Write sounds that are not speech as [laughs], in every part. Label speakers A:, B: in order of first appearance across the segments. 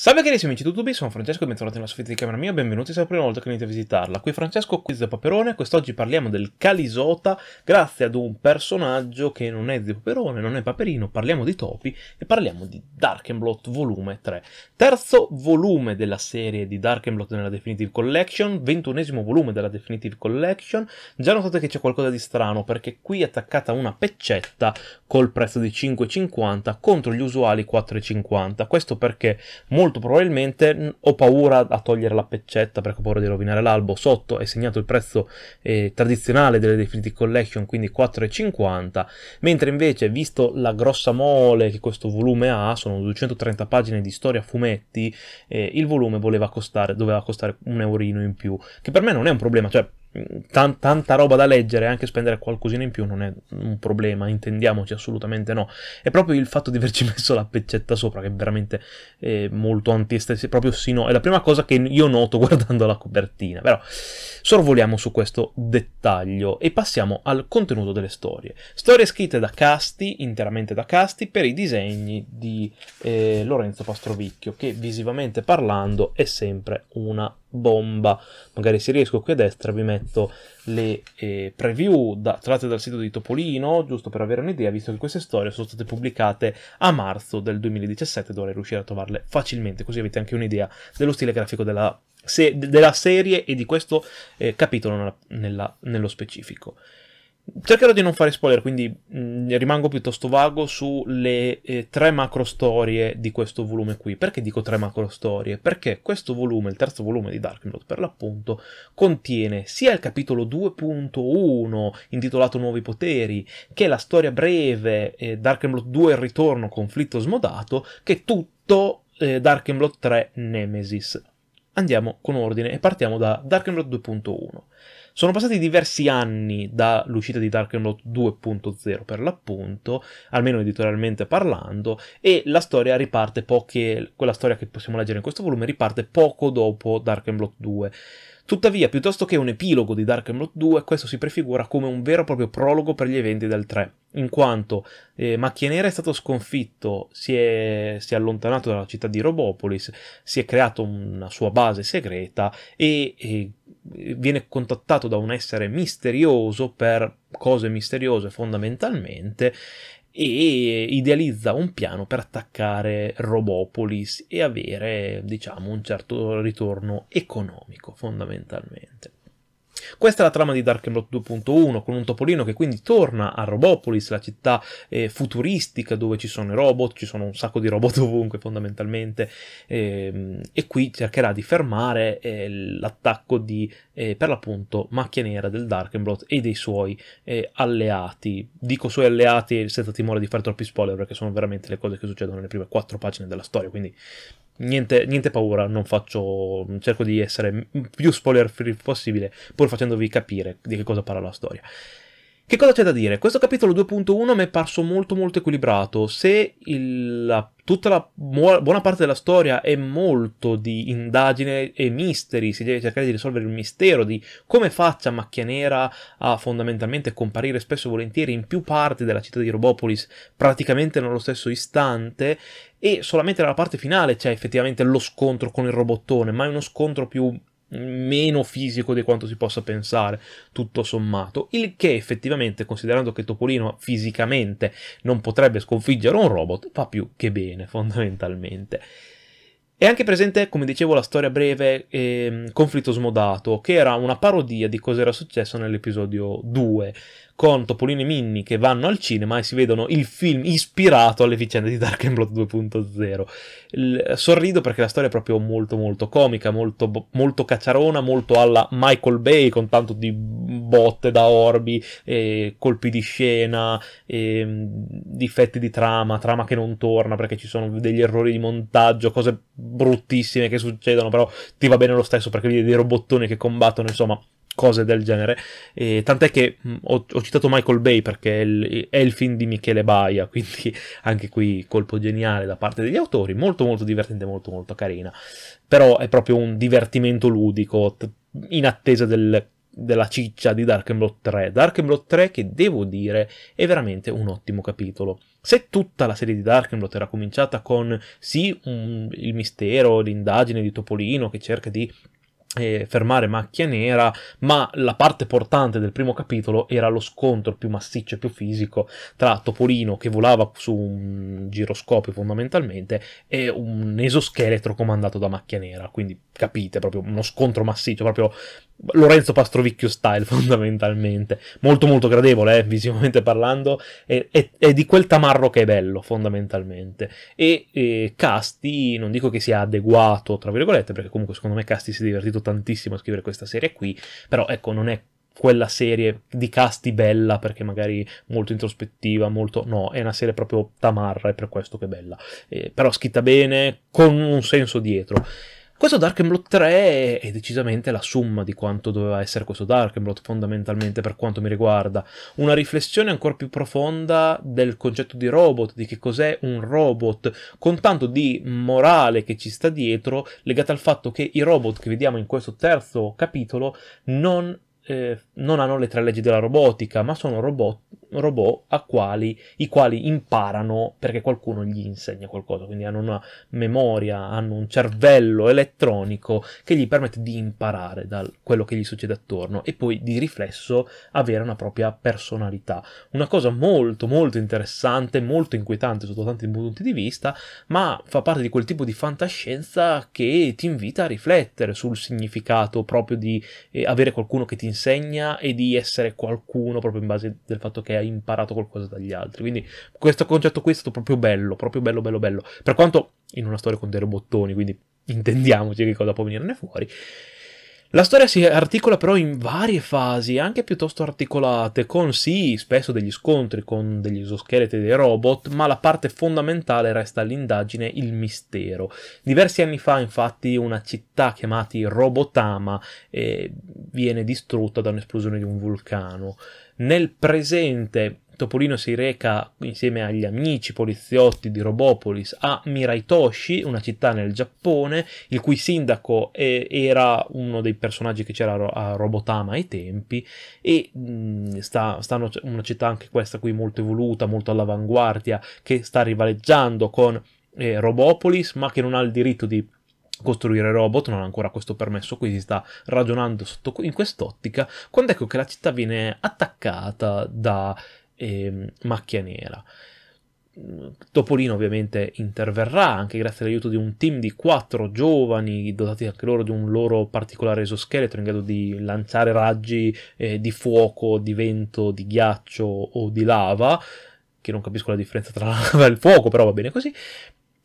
A: Salve carissimi amici di YouTube, sono Francesco e bentornati nella soffitta di camera mia, benvenuti se è la prima volta che venite a visitarla. Qui Francesco, qui da Paperone, quest'oggi parliamo del Calisota grazie ad un personaggio che non è di Paperone, non è Paperino, parliamo di topi e parliamo di Darkenblot volume 3. Terzo volume della serie di Darkenblot nella Definitive Collection, ventunesimo volume della Definitive Collection. Già notate che c'è qualcosa di strano perché qui è attaccata una peccetta col prezzo di 5,50 contro gli usuali 4,50. Questo perché molto molto probabilmente ho paura a togliere la peccetta perché ho paura di rovinare l'albo. Sotto è segnato il prezzo eh, tradizionale delle Definitive Collection, quindi 4,50, mentre invece, visto la grossa mole che questo volume ha, sono 230 pagine di storia fumetti, eh, il volume voleva costare, doveva costare un eurino in più, che per me non è un problema, cioè Tan- tanta roba da leggere, anche spendere qualcosina in più non è un problema, intendiamoci assolutamente no. È proprio il fatto di averci [laughs] messo la peccetta sopra che è veramente eh, molto antiestesi, proprio sì no, è la prima cosa che io noto [laughs] guardando la copertina. Però sorvoliamo su questo dettaglio e passiamo al contenuto delle storie. Storie scritte da Casti, interamente da Casti, per i disegni di eh, Lorenzo Pastrovicchio, che visivamente parlando è sempre una bomba. Magari se riesco qui a destra vi metto le eh, preview da, tratte dal sito di Topolino, giusto per avere un'idea, visto che queste storie sono state pubblicate a marzo del 2017, dovrei riuscire a trovarle facilmente, così avete anche un'idea dello stile grafico della, se, della serie e di questo eh, capitolo nella, nella, nello specifico. Cercherò di non fare spoiler, quindi mh, mm, rimango piuttosto vago sulle eh, tre macro storie di questo volume qui. Perché dico tre macro storie? Perché questo volume, il terzo volume di Dark Darknode per l'appunto, contiene sia il capitolo 2.1 intitolato Nuovi Poteri, che la storia breve eh, Darknode 2 Il Ritorno, Conflitto Smodato, che tutto eh, Dark Blood 3 Nemesis andiamo con ordine e partiamo da Dark Darkenrod 2.1. Sono passati diversi anni dall'uscita di Dark Darkenrod 2.0 per l'appunto, almeno editorialmente parlando, e la storia riparte poche, quella storia che possiamo leggere in questo volume riparte poco dopo Dark Darkenrod 2. Tuttavia, piuttosto che un epilogo di Dark Darkenrod 2, questo si prefigura come un vero e proprio prologo per gli eventi del 3 in quanto eh, Macchia Nera è stato sconfitto, si è, si è, allontanato dalla città di Robopolis, si è creato una sua base segreta e, e eh, viene contattato da un essere misterioso per cose misteriose fondamentalmente e idealizza un piano per attaccare Robopolis e avere, diciamo, un certo ritorno economico fondamentalmente. Questa è la trama di Dark Emerald 2.1, con un topolino che quindi torna a Robopolis, la città eh, futuristica dove ci sono i robot, ci sono un sacco di robot [laughs] ovunque fondamentalmente, ehm, e qui cercherà di fermare eh, l'attacco di, eh, per l'appunto, Macchia Nera del Dark Emerald e dei suoi eh, alleati. Dico suoi alleati senza timore di fare troppi spoiler perché sono veramente le cose che succedono nelle prime quattro pagine della storia, quindi Niente, niente, paura, non faccio, cerco di essere più spoiler free possibile, pur facendovi capire di che cosa parla la storia. Che cosa c'è da dire? Questo capitolo 2.1 mi è parso molto molto equilibrato. Se il, la, tutta la buona parte della storia è molto di indagine e misteri, si deve cercare di risolvere il mistero di come faccia Macchia Nera a fondamentalmente comparire spesso e volentieri in più parti della città di Robopolis, praticamente nello stesso istante, e solamente nella parte finale c'è effettivamente lo scontro con il robottone, ma è uno scontro più meno fisico di quanto si possa pensare, tutto sommato. Il che effettivamente, considerando che Topolino fisicamente non potrebbe sconfiggere un robot, fa più che bene, fondamentalmente. È anche presente, come dicevo, la storia breve eh, Conflitto Smodato, che era una parodia di cosa era successo nell'episodio 2, con Topolino e Minnie che vanno al cinema e si vedono il film ispirato alle vicende di Dark and Blood 2.0. sorrido perché la storia è proprio molto molto comica, molto, molto cacciarona, molto alla Michael Bay con tanto di botte da orbi, eh, colpi di scena, eh, difetti di trama, trama che non torna perché ci sono degli errori di montaggio, cose bruttissime che succedono, però ti va bene lo stesso perché vedi dei robottoni che combattono, insomma cose del genere. E, tant'è che mh, ho, ho, citato Michael Bay perché è il, è il, film di Michele Baia, [laughs] quindi anche qui colpo geniale da parte degli autori, molto molto divertente, molto molto carina. Però è proprio un divertimento ludico t- in attesa del della ciccia di Dark Darkenblood 3. Dark Darkenblood 3 che devo dire è veramente un ottimo capitolo. Se tutta la serie di Dark Darkenblood era cominciata con sì un, il mistero, l'indagine di Topolino che cerca di e fermare Macchia Nera, ma la parte portante del primo capitolo era lo scontro più massiccio e più fisico tra Topolino che volava su un giroscopio fondamentalmente e un esoscheletro comandato da Macchia Nera, quindi capite proprio uno scontro massiccio, proprio Lorenzo Pastrovicchio style [laughs] fondamentalmente, molto molto gradevole eh, visivamente parlando, è, è, è, di quel tamarro che è bello fondamentalmente e, e, Casti non dico che sia adeguato tra virgolette perché comunque secondo me Casti si è divertito tantissimo a scrivere questa serie qui, però ecco non è quella serie di Casti bella perché magari molto introspettiva, molto no, è una serie proprio tamarra, e per questo che è bella, eh, però scritta bene con un senso dietro. Questo Dark Blood 3 è decisamente la summa di quanto doveva essere questo Dark Blood, fondamentalmente per quanto mi riguarda. Una riflessione ancora più profonda del concetto di robot, di che cos'è un robot, con tanto di morale che ci sta dietro, legata al fatto che i robot che vediamo in questo terzo capitolo non, eh, non hanno le tre leggi della robotica, ma sono robot robot quali, i quali imparano perché qualcuno gli insegna qualcosa, quindi hanno una memoria, hanno un cervello elettronico che gli permette di imparare da quello che gli succede attorno e poi di riflesso avere una propria personalità. Una cosa molto molto interessante, molto inquietante sotto tanti punti di vista, ma fa parte di quel tipo di fantascienza che ti invita a riflettere sul significato proprio di eh, avere qualcuno che ti insegna e di essere qualcuno proprio in base del fatto che hai imparato qualcosa dagli altri. Quindi questo concetto qui è stato proprio bello, proprio bello, bello, bello. Per quanto in una storia con dei robottoni, quindi [laughs] intendiamoci che cosa può venirne fuori. La storia si articola però in varie fasi, anche piuttosto articolate, con sì, spesso degli scontri con degli esoscheletri e dei robot, ma la parte fondamentale resta l'indagine, il mistero. Diversi anni fa, infatti, una città chiamata Robotama eh, viene distrutta da un'esplosione di un vulcano. Nel presente Topolino si reca insieme agli amici poliziotti di Robopolis a Miraitoshi, una città nel Giappone, il cui sindaco eh, era uno dei personaggi che c'era a Robotama ai tempi, e mh, mm, sta, stanno, una città anche questa qui molto evoluta, molto all'avanguardia, che sta rivaleggiando con eh, Robopolis, ma che non ha il diritto di costruire robot, non ha ancora questo permesso, quindi si sta ragionando sotto, in quest'ottica, quando ecco che la città viene attaccata da eh, macchia nera. Mm, Topolino ovviamente interverrà anche grazie all'aiuto di un team di quattro giovani dotati anche loro di un loro particolare esoscheletro in grado di lanciare raggi eh, di fuoco, di vento, di ghiaccio o di lava, che non capisco la differenza tra [laughs] lava e il fuoco, però va bene così,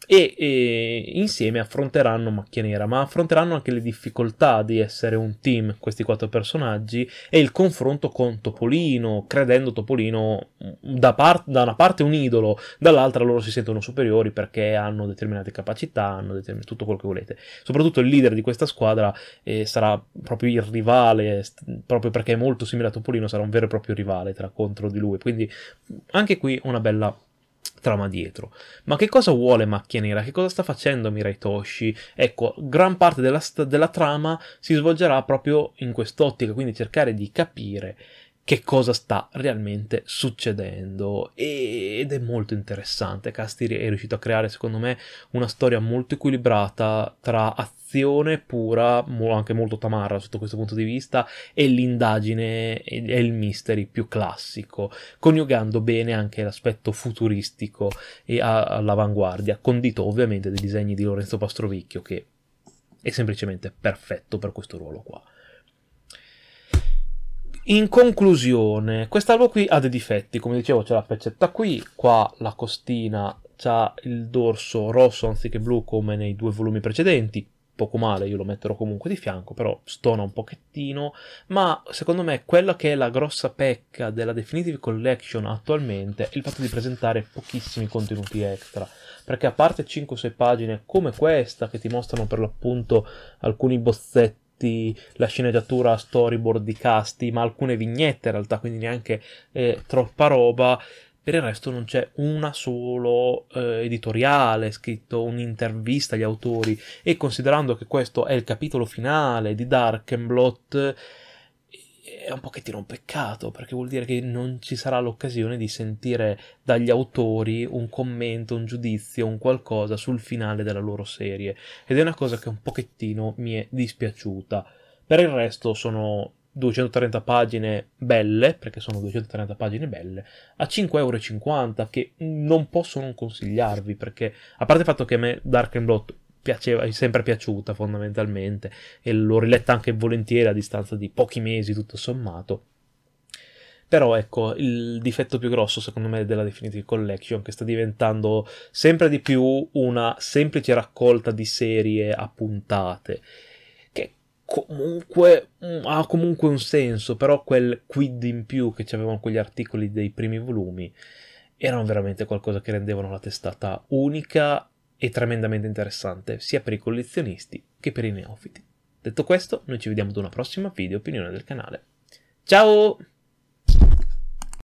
A: e, e, insieme affronteranno Macchia Nera, ma affronteranno anche le difficoltà di essere un team, questi quattro personaggi, e il confronto con Topolino, credendo Topolino da, par- da una parte un idolo, dall'altra loro si sentono superiori perché hanno determinate capacità, hanno determin- tutto quello che volete. Soprattutto il leader di questa squadra eh, sarà proprio il rivale, st- proprio perché è molto simile a Topolino, sarà un vero e proprio rivale tra contro di lui, quindi anche qui una bella trama dietro. Ma che cosa vuole Macchia Nera? Che cosa sta facendo Mirai Toshi? Ecco, gran parte della, st- della trama si svolgerà proprio in quest'ottica, quindi cercare di capire che cosa sta realmente succedendo ed è molto interessante. Castiri è riuscito a creare secondo me una storia molto equilibrata tra azione corruzione pura, anche molto tamarra sotto questo punto di vista, e l'indagine e il mystery più classico, coniugando bene anche l'aspetto futuristico e all'avanguardia, condito ovviamente dei disegni di Lorenzo Pastrovicchio, che è semplicemente perfetto per questo ruolo qua. In conclusione, quest'albo qui ha dei difetti, come dicevo c'è la peccetta qui, qua la costina ha il dorso rosso anziché blu come nei due volumi precedenti, poco male, io lo metterò comunque di fianco, però stona un pochettino, ma secondo me quella che è la grossa pecca della Definitive Collection attualmente è il fatto di presentare pochissimi contenuti extra, perché a parte 5-6 pagine come questa che ti mostrano per l'appunto alcuni bozzetti la sceneggiatura storyboard di Casti, ma alcune vignette in realtà, quindi neanche eh, troppa roba. Per il resto non c'è una solo eh, editoriale, scritto un'intervista agli autori e considerando che questo è il capitolo finale di Dark Darkenblot è un pochettino un peccato perché vuol dire che non ci sarà l'occasione di sentire dagli autori un commento, un giudizio, un qualcosa sul finale della loro serie ed è una cosa che un pochettino mi è dispiaciuta. Per il resto sono 230 pagine belle, perché sono 230 pagine belle, a 5,50€ che non posso non consigliarvi, perché a parte il fatto che a me Dark and Blood piaceva, è sempre piaciuta fondamentalmente, e l'ho riletta anche volentieri a distanza di pochi mesi tutto sommato, però ecco, il difetto più grosso secondo me della Definitive Collection, che sta diventando sempre di più una semplice raccolta di serie a puntate, comunque mm, ha comunque un senso, però quel quid in più che avevano quegli articoli dei primi volumi erano veramente qualcosa che rendevano la testata unica e tremendamente interessante, sia per i collezionisti che per i neofiti. Detto questo, noi ci vediamo ad una prossima video opinione del canale. Ciao!